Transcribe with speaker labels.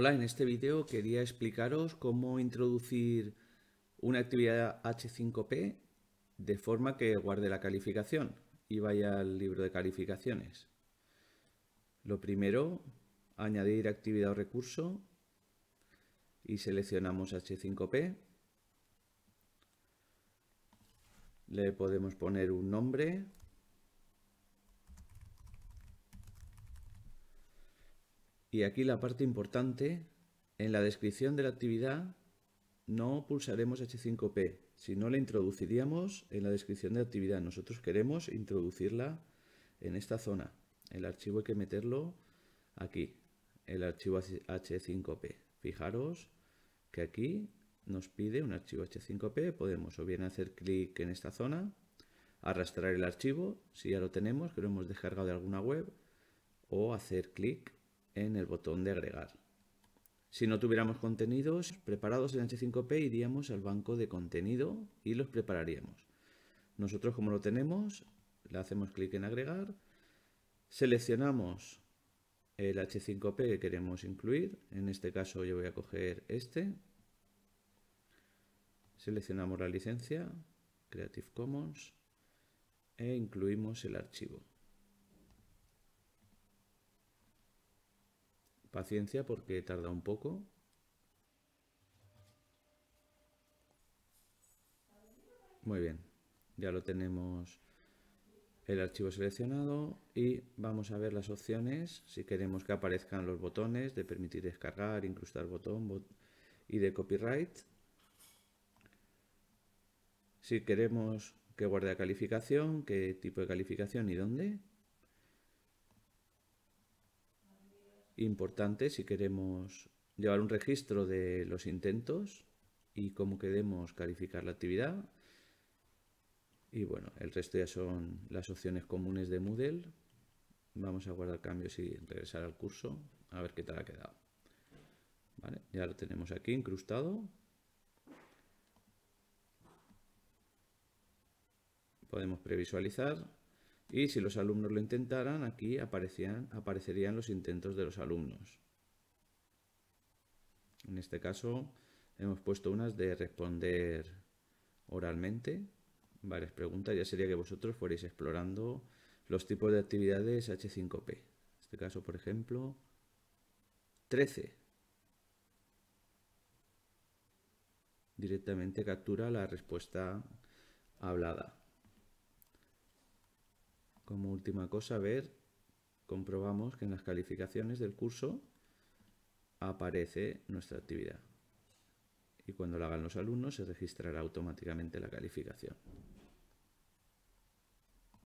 Speaker 1: Hola, en este vídeo quería explicaros cómo introducir una actividad H5P de forma que guarde la calificación y vaya al libro de calificaciones. Lo primero, añadir actividad o recurso y seleccionamos H5P. Le podemos poner un nombre Y aquí la parte importante, en la descripción de la actividad no pulsaremos H5P, sino la introduciríamos en la descripción de actividad. Nosotros queremos introducirla en esta zona. El archivo hay que meterlo aquí, el archivo H5P. Fijaros que aquí nos pide un archivo H5P, podemos o bien hacer clic en esta zona, arrastrar el archivo, si ya lo tenemos, que lo hemos descargado de alguna web, o hacer clic en el botón de agregar. Si no tuviéramos contenidos preparados en H5P, iríamos al banco de contenido y los prepararíamos. Nosotros, como lo tenemos, le hacemos clic en agregar, seleccionamos el H5P que queremos incluir, en este caso yo voy a coger este, seleccionamos la licencia, Creative Commons, e incluimos el archivo. Paciencia porque tarda un poco. Muy bien, ya lo tenemos el archivo seleccionado y vamos a ver las opciones si queremos que aparezcan los botones de permitir descargar, incrustar botón y de copyright. Si queremos que guarde la calificación, qué tipo de calificación y dónde. importante si queremos llevar un registro de los intentos y cómo queremos calificar la actividad. Y bueno, el resto ya son las opciones comunes de Moodle. Vamos a guardar cambios y regresar al curso a ver qué tal ha quedado. Vale, ya lo tenemos aquí incrustado. Podemos previsualizar y si los alumnos lo intentaran, aquí aparecían, aparecerían los intentos de los alumnos. En este caso hemos puesto unas de responder oralmente, varias preguntas, ya sería que vosotros fuerais explorando los tipos de actividades H5P. En este caso, por ejemplo, 13. Directamente captura la respuesta hablada. Como última cosa, ver, comprobamos que en las calificaciones del curso aparece nuestra actividad. Y cuando la hagan los alumnos se registrará automáticamente la calificación.